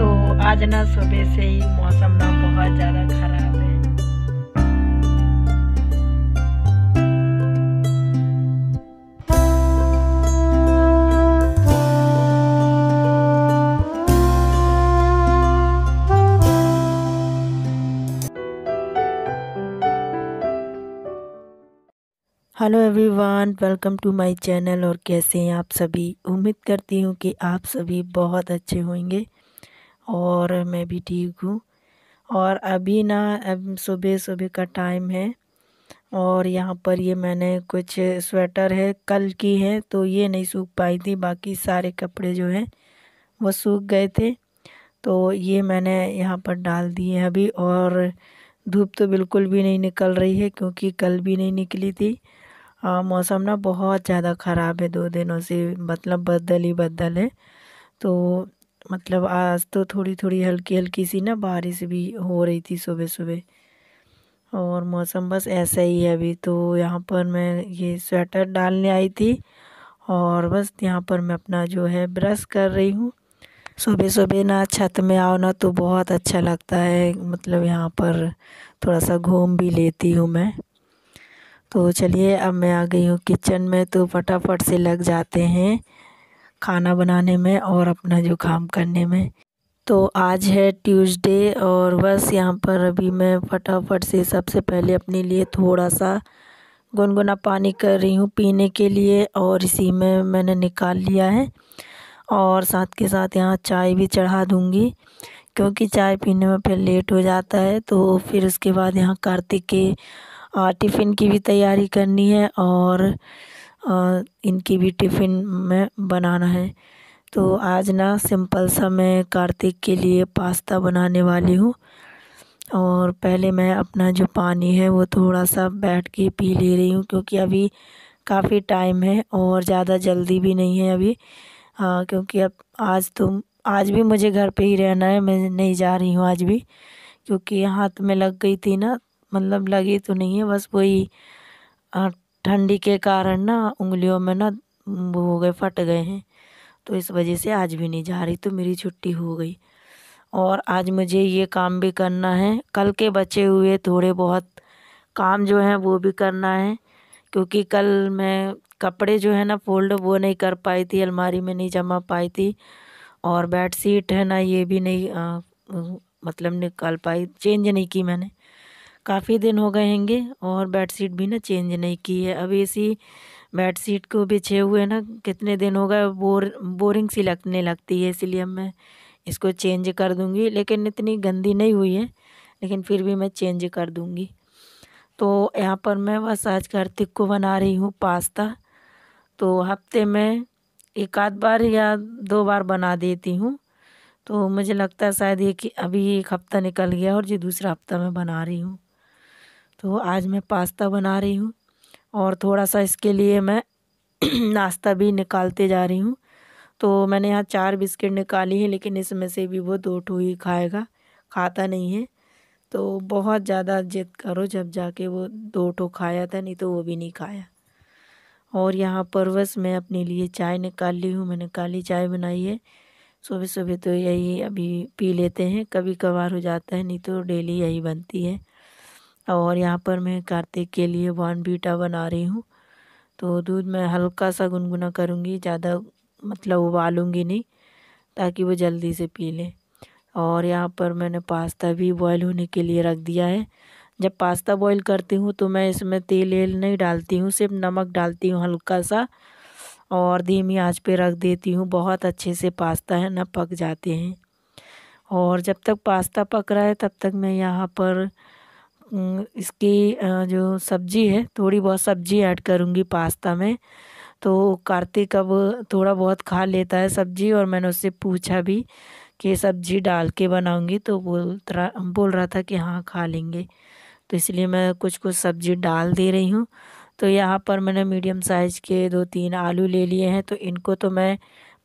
तो आज ना सुबह से ही मौसम ना बहुत ज़्यादा खराब है hello everyone welcome to my channel और कैसे हैं आप सभी उम्मीद करती हूँ कि आप सभी बहुत अच्छे होंगे और मैं भी ठीक हूँ और अभी ना अब सुबह सुबह का टाइम है और यहाँ पर ये मैंने कुछ स्वेटर है कल की है तो ये नहीं सूख पाई थी बाकी सारे कपड़े जो हैं वो सूख गए थे तो ये मैंने यहाँ पर डाल दिए अभी और धूप तो बिल्कुल भी नहीं निकल रही है क्योंकि कल भी नहीं निकली थी आ, मौसम ना बहुत ज़्यादा ख़राब है दो दिनों से मतलब बदल ही बदल है तो मतलब आज तो थोड़ी थोड़ी हल्की हल्की सी ना बारिश भी हो रही थी सुबह सुबह और मौसम बस ऐसा ही है अभी तो यहाँ पर मैं ये स्वेटर डालने आई थी और बस यहाँ पर मैं अपना जो है ब्रश कर रही हूँ सुबह सुबह ना छत में आओ ना तो बहुत अच्छा लगता है मतलब यहाँ पर थोड़ा सा घूम भी लेती हूँ मैं तो चलिए अब मैं आ गई हूँ किचन में तो फटाफट से लग जाते हैं खाना बनाने में और अपना जो काम करने में तो आज है ट्यूसडे और बस यहाँ पर अभी मैं फटाफट से सबसे पहले अपने लिए थोड़ा सा गुनगुना पानी कर रही हूँ पीने के लिए और इसी में मैंने निकाल लिया है और साथ के साथ यहाँ चाय भी चढ़ा दूँगी क्योंकि चाय पीने में फिर लेट हो जाता है तो फिर उसके बाद यहाँ कार्तिक के टिफ़िन की भी तैयारी करनी है और और इनकी भी टिफ़िन में बनाना है तो आज ना सिंपल सा मैं कार्तिक के लिए पास्ता बनाने वाली हूँ और पहले मैं अपना जो पानी है वो थोड़ा सा बैठ के पी ले रही हूँ क्योंकि अभी काफ़ी टाइम है और ज़्यादा जल्दी भी नहीं है अभी आ, क्योंकि अब आज तो आज भी मुझे घर पे ही रहना है मैं नहीं जा रही हूँ आज भी क्योंकि हाथ में लग गई थी ना मतलब लगी तो नहीं है बस वही ठंडी के कारण ना उंगलियों में ना वो हो गए फट गए हैं तो इस वजह से आज भी नहीं जा रही तो मेरी छुट्टी हो गई और आज मुझे ये काम भी करना है कल के बचे हुए थोड़े बहुत काम जो हैं वो भी करना है क्योंकि कल मैं कपड़े जो है ना फोल्ड वो नहीं कर पाई थी अलमारी में नहीं जमा पाई थी और बेड शीट है ना ये भी नहीं आ, मतलब निकाल पाई चेंज नहीं की मैंने काफ़ी दिन हो गए होंगे और बेडशीट भी ना चेंज नहीं की है अभी इसी बेडशीट को बिछे हुए ना कितने दिन हो गए बोर बोरिंग सी लगने लगती है इसीलिए मैं इसको चेंज कर दूँगी लेकिन इतनी गंदी नहीं हुई है लेकिन फिर भी मैं चेंज कर दूँगी तो यहाँ पर मैं बस आज कार्तिक को बना रही हूँ पास्ता तो हफ्ते में एक आध बार या दो बार बना देती हूँ तो मुझे लगता है शायद ये कि अभी एक हफ़्ता निकल गया और जो दूसरा हफ्ता मैं बना रही हूँ तो आज मैं पास्ता बना रही हूँ और थोड़ा सा इसके लिए मैं नाश्ता भी निकालते जा रही हूँ तो मैंने यहाँ चार बिस्किट निकाली हैं लेकिन इसमें से भी वो दो ठो ही खाएगा खाता नहीं है तो बहुत ज़्यादा जिद करो जब जाके वो दो ठो खाया था नहीं तो वो भी नहीं खाया और यहाँ पर बस मैं अपने लिए चाय निकाल ली हूँ मैंने काली चाय बनाई है सुबह सुबह तो यही अभी पी लेते हैं कभी कभार हो जाता है नहीं तो डेली यही बनती है और यहाँ पर मैं कार्तिक के लिए वन बीटा बना रही हूँ तो दूध मैं हल्का सा गुनगुना करूँगी ज़्यादा मतलब उबालूँगी नहीं ताकि वो जल्दी से पी लें और यहाँ पर मैंने पास्ता भी बॉयल होने के लिए रख दिया है जब पास्ता बॉयल करती हूँ तो मैं इसमें तेल वेल नहीं डालती हूँ सिर्फ नमक डालती हूँ हल्का सा और धीमी आंच पे रख देती हूँ बहुत अच्छे से पास्ता है ना पक जाते हैं और जब तक पास्ता पक रहा है तब तक मैं यहाँ पर इसकी जो सब्जी है थोड़ी बहुत सब्जी ऐड करूँगी पास्ता में तो कार्तिक अब थोड़ा बहुत खा लेता है सब्जी और मैंने उससे पूछा भी कि सब्जी डाल के बनाऊँगी तो बोल रहा बोल रहा था कि हाँ खा लेंगे तो इसलिए मैं कुछ कुछ सब्जी डाल दे रही हूँ तो यहाँ पर मैंने मीडियम साइज़ के दो तीन आलू ले लिए हैं तो इनको तो मैं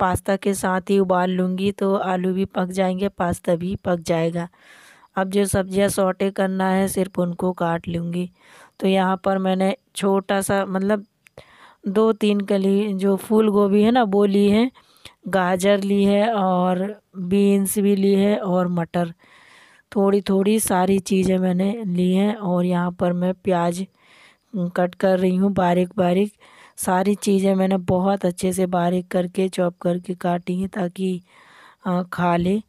पास्ता के साथ ही उबाल लूँगी तो आलू भी पक जाएंगे पास्ता भी पक जाएगा अब जो सब्जियां सॉटे करना है सिर्फ उनको काट लूँगी तो यहाँ पर मैंने छोटा सा मतलब दो तीन कली जो फूल गोभी है ना वो ली है गाजर ली है और बीन्स भी ली है और मटर थोड़ी थोड़ी सारी चीज़ें मैंने ली हैं और यहाँ पर मैं प्याज कट कर रही हूँ बारीक बारीक सारी चीज़ें मैंने बहुत अच्छे से बारीक करके चॉप करके काटी हैं ताकि खा लें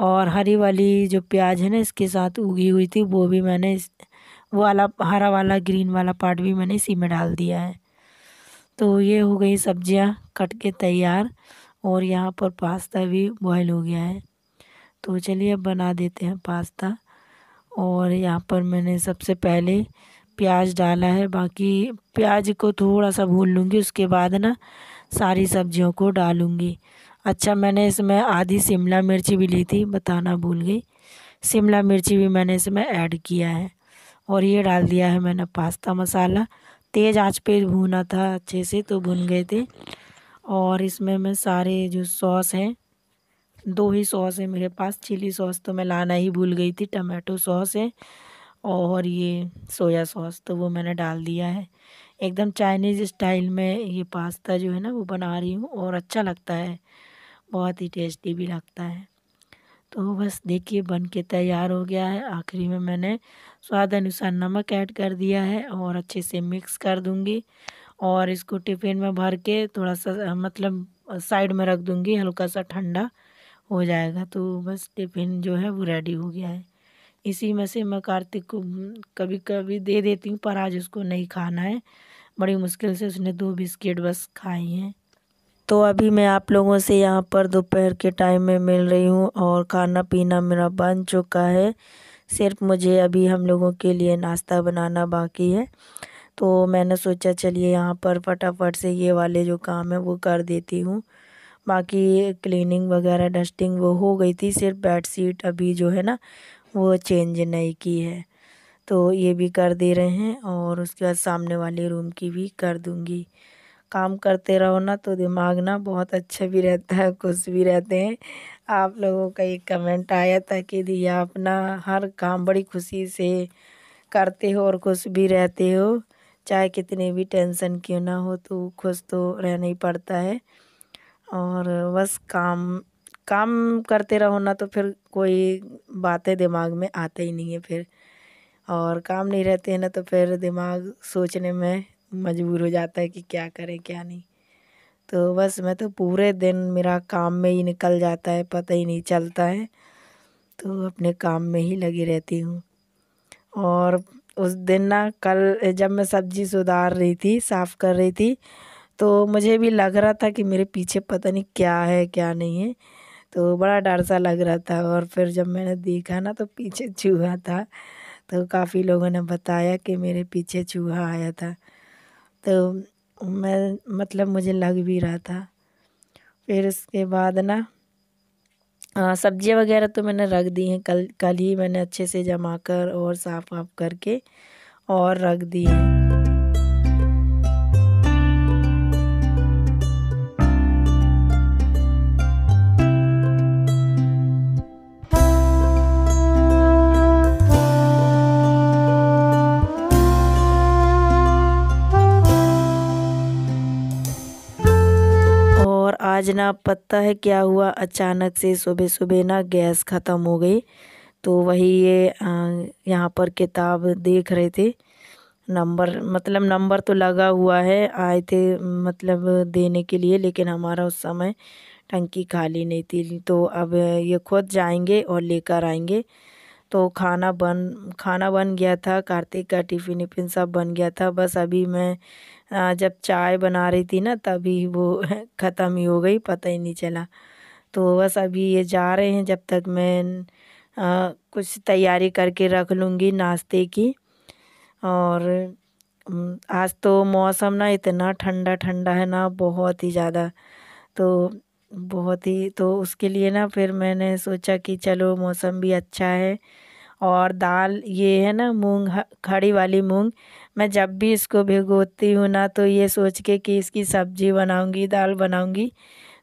और हरी वाली जो प्याज है ना इसके साथ उगी हुई थी वो भी मैंने इस वाला हरा वाला ग्रीन वाला पार्ट भी मैंने इसी में डाल दिया है तो ये हो गई सब्जियां कट के तैयार और यहाँ पर पास्ता भी बॉयल हो गया है तो चलिए अब बना देते हैं पास्ता और यहाँ पर मैंने सबसे पहले प्याज डाला है बाकी प्याज को थोड़ा सा भून लूँगी उसके बाद ना सारी सब्जियों को डालूँगी अच्छा मैंने इसमें आधी शिमला मिर्ची भी ली थी बताना भूल गई शिमला मिर्ची भी मैंने इसमें ऐड किया है और ये डाल दिया है मैंने पास्ता मसाला तेज़ आँच पे भूना था अच्छे से तो भुन गए थे और इसमें मैं सारे जो सॉस हैं दो ही सॉस है मेरे पास चिली सॉस तो मैं लाना ही भूल गई थी टमाटो सॉस है और ये सोया सॉस तो वो मैंने डाल दिया है एकदम चाइनीज़ स्टाइल में ये पास्ता जो है ना वो बना रही हूँ और अच्छा लगता है बहुत ही टेस्टी भी लगता है तो बस देखिए बन के तैयार हो गया है आखिरी में मैंने स्वाद अनुसार नमक ऐड कर दिया है और अच्छे से मिक्स कर दूँगी और इसको टिफ़िन में भर के थोड़ा सा मतलब साइड में रख दूँगी हल्का सा ठंडा हो जाएगा तो बस टिफ़िन जो है वो रेडी हो गया है इसी में से मैं कार्तिक को कभी कभी दे देती हूँ पर आज उसको नहीं खाना है बड़ी मुश्किल से उसने दो बिस्किट बस खाई हैं तो अभी मैं आप लोगों से यहाँ पर दोपहर के टाइम में मिल रही हूँ और खाना पीना मेरा बन चुका है सिर्फ मुझे अभी हम लोगों के लिए नाश्ता बनाना बाकी है तो मैंने सोचा चलिए यहाँ पर फटाफट से ये वाले जो काम है वो कर देती हूँ बाकी क्लीनिंग वगैरह डस्टिंग वो हो गई थी सिर्फ बेड शीट अभी जो है ना वो चेंज नहीं की है तो ये भी कर दे रहे हैं और उसके बाद सामने वाले रूम की भी कर दूँगी काम करते रहो ना तो दिमाग ना बहुत अच्छे भी रहता है खुश भी रहते हैं आप लोगों का एक कमेंट आया था कि दिया अपना हर काम बड़ी खुशी से करते हो और खुश भी रहते हो चाहे कितने भी टेंशन क्यों ना हो तो खुश तो रहना ही पड़ता है और बस काम काम करते रहो ना तो फिर कोई बातें दिमाग में आते ही नहीं है फिर और काम नहीं रहते हैं ना तो फिर दिमाग सोचने में मजबूर हो जाता है कि क्या करें क्या नहीं तो बस मैं तो पूरे दिन मेरा काम में ही निकल जाता है पता ही नहीं चलता है तो अपने काम में ही लगी रहती हूँ और उस दिन ना कल जब मैं सब्जी सुधार रही थी साफ़ कर रही थी तो मुझे भी लग रहा था कि मेरे पीछे पता नहीं क्या है क्या नहीं है तो बड़ा डर सा लग रहा था और फिर जब मैंने देखा ना तो पीछे चूहा था तो काफ़ी लोगों ने बताया कि मेरे पीछे चूहा आया था तो मैं मतलब मुझे लग भी रहा था फिर उसके बाद ना सब्जियाँ वगैरह तो मैंने रख दी हैं कल कल ही मैंने अच्छे से जमा कर और साफ वाफ करके और रख दी हैं आज ना पता है क्या हुआ अचानक से सुबह सुबह ना गैस ख़त्म हो गई तो वही ये यहाँ पर किताब देख रहे थे नंबर मतलब नंबर तो लगा हुआ है आए थे मतलब देने के लिए लेकिन हमारा उस समय टंकी खाली नहीं थी तो अब ये खुद जाएंगे और लेकर आएंगे तो खाना बन खाना बन गया था कार्तिक का टिफ़िन विफिन सब बन गया था बस अभी मैं जब चाय बना रही थी ना तभी वो ख़त्म ही हो गई पता ही नहीं चला तो बस अभी ये जा रहे हैं जब तक मैं कुछ तैयारी करके रख लूँगी नाश्ते की और आज तो मौसम ना इतना ठंडा ठंडा है ना बहुत ही ज़्यादा तो बहुत ही तो उसके लिए ना फिर मैंने सोचा कि चलो मौसम भी अच्छा है और दाल ये है ना मूंग खड़ी वाली मूंग मैं जब भी इसको भिगोती हूँ ना तो ये सोच के कि इसकी सब्ज़ी बनाऊँगी दाल बनाऊँगी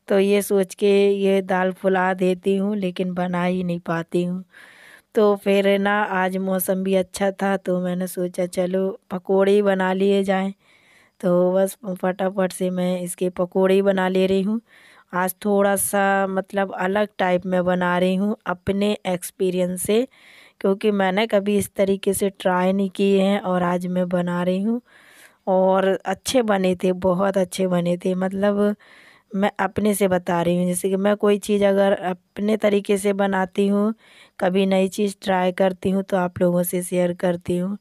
तो ये सोच के ये दाल फुला देती हूँ लेकिन बना ही नहीं पाती हूँ तो फिर ना आज मौसम भी अच्छा था तो मैंने सोचा चलो पकौड़े ही बना लिए जाए तो बस फटाफट से मैं इसके पकौड़े ही बना ले रही हूँ आज थोड़ा सा मतलब अलग टाइप में बना रही हूँ अपने एक्सपीरियंस से क्योंकि मैंने कभी इस तरीके से ट्राई नहीं किए हैं और आज मैं बना रही हूँ और अच्छे बने थे बहुत अच्छे बने थे मतलब मैं अपने से बता रही हूँ जैसे कि मैं कोई चीज़ अगर अपने तरीके से बनाती हूँ कभी नई चीज़ ट्राई करती हूँ तो आप लोगों से शेयर करती हूँ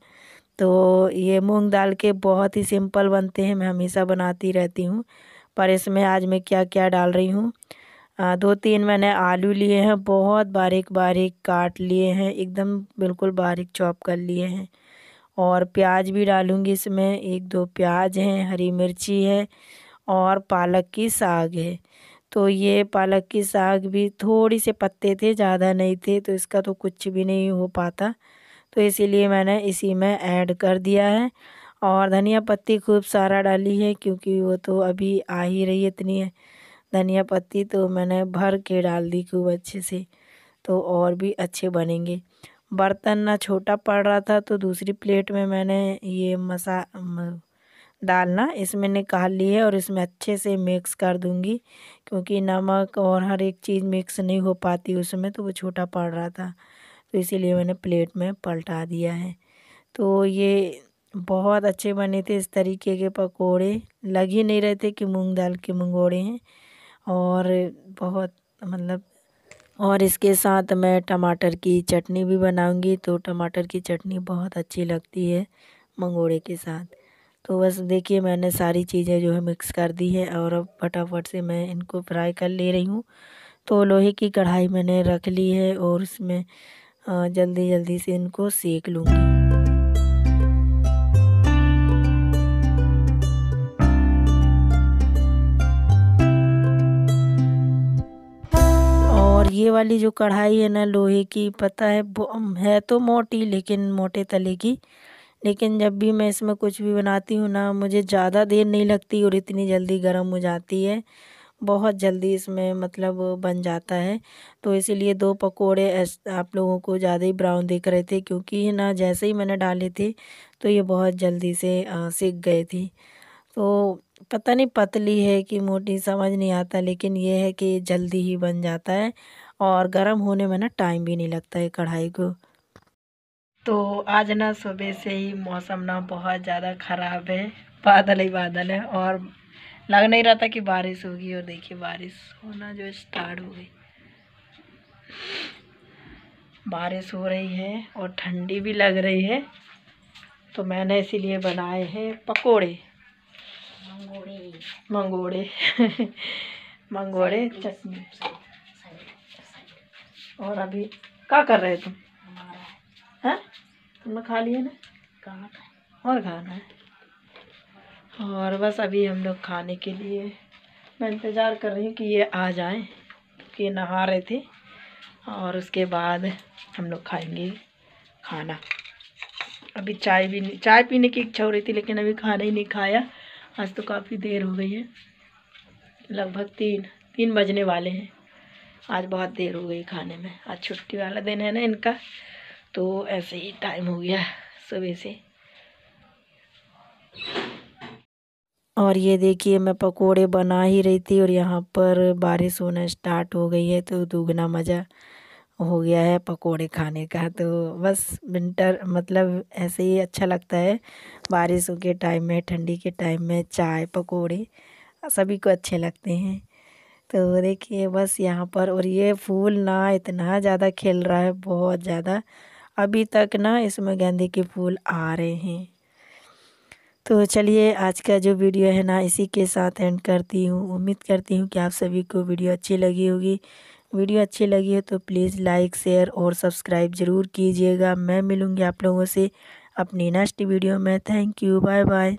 तो ये मूंग दाल के बहुत ही सिंपल बनते हैं मैं हमेशा बनाती रहती हूँ पर इसमें आज मैं क्या क्या डाल रही हूँ दो तीन मैंने आलू लिए हैं बहुत बारीक बारीक काट लिए हैं एकदम बिल्कुल बारीक चॉप कर लिए हैं और प्याज भी डालूंगी इसमें एक दो प्याज हैं हरी मिर्ची है और पालक की साग है तो ये पालक की साग भी थोड़ी से पत्ते थे ज़्यादा नहीं थे तो इसका तो कुछ भी नहीं हो पाता तो इसीलिए मैंने इसी में ऐड कर दिया है और धनिया पत्ती खूब सारा डाली है क्योंकि वो तो अभी आ ही रही है इतनी है धनिया पत्ती तो मैंने भर के डाल दी खूब अच्छे से तो और भी अच्छे बनेंगे बर्तन ना छोटा पड़ रहा था तो दूसरी प्लेट में मैंने ये मसा डालना इसमें निकाल ली है और इसमें अच्छे से मिक्स कर दूंगी क्योंकि नमक और हर एक चीज़ मिक्स नहीं हो पाती उसमें तो वो छोटा पड़ रहा था तो इसीलिए मैंने प्लेट में पलटा दिया है तो ये बहुत अच्छे बने थे इस तरीके के पकोड़े लग ही नहीं रहे थे कि मूंग दाल के मंगोड़े हैं और बहुत मतलब और इसके साथ मैं टमाटर की चटनी भी बनाऊंगी तो टमाटर की चटनी बहुत अच्छी लगती है मंगोड़े के साथ तो बस देखिए मैंने सारी चीज़ें जो है मिक्स कर दी है और अब फटाफट से मैं इनको फ्राई कर ले रही हूँ तो लोहे की कढ़ाई मैंने रख ली है और उसमें जल्दी जल्दी से इनको सेक लूँगी ये वाली जो कढ़ाई है ना लोहे की पता है है तो मोटी लेकिन मोटे तले की लेकिन जब भी मैं इसमें कुछ भी बनाती हूँ ना मुझे ज़्यादा देर नहीं लगती और इतनी जल्दी गर्म हो जाती है बहुत जल्दी इसमें मतलब बन जाता है तो इसीलिए दो पकोड़े आप लोगों को ज़्यादा ही ब्राउन दिख रहे थे क्योंकि ना जैसे ही मैंने डाले थे तो ये बहुत जल्दी से सीख गए थी तो पता नहीं पतली है कि मोटी समझ नहीं आता लेकिन ये है कि जल्दी ही बन जाता है और गर्म होने में ना टाइम भी नहीं लगता है कढ़ाई को तो आज ना सुबह से ही मौसम ना बहुत ज़्यादा ख़राब है बादल ही बादल है और लग नहीं रहा था कि बारिश होगी और देखिए बारिश होना जो स्टार्ट हो गई बारिश हो रही है और ठंडी भी लग रही है तो मैंने इसीलिए बनाए हैं पकोड़े मंगोड़े मंगोड़े चटनी और अभी क्या कर रहे तुम है तुमने खा लिया ना खाना और खाना है और बस अभी हम लोग खाने के लिए मैं इंतज़ार कर रही हूँ कि ये आ जाए कि नहा रहे थे और उसके बाद हम लोग खाएंगे खाना अभी चाय भी नहीं चाय पीने की इच्छा हो रही थी लेकिन अभी खाना ही नहीं खाया आज तो काफ़ी देर हो गई है लगभग तीन तीन बजने वाले हैं आज बहुत देर हो गई खाने में आज छुट्टी वाला दिन है ना इनका तो ऐसे ही टाइम हो गया सुबह से और ये देखिए मैं पकोड़े बना ही रही थी और यहाँ पर बारिश होना स्टार्ट हो गई है तो दुगना मज़ा हो गया है पकोड़े खाने का तो बस विंटर मतलब ऐसे ही अच्छा लगता है बारिशों के टाइम में ठंडी के टाइम में चाय पकोड़े सभी को अच्छे लगते हैं तो देखिए बस यहाँ पर और ये फूल ना इतना ज़्यादा खिल रहा है बहुत ज़्यादा अभी तक ना इसमें गेंदे के फूल आ रहे हैं तो चलिए आज का जो वीडियो है ना इसी के साथ एंड करती हूँ उम्मीद करती हूँ कि आप सभी को वीडियो अच्छी लगी होगी वीडियो अच्छी लगी है तो प्लीज़ लाइक शेयर और सब्सक्राइब ज़रूर कीजिएगा मैं मिलूँगी आप लोगों से अपनी नेक्स्ट वीडियो में थैंक यू बाय बाय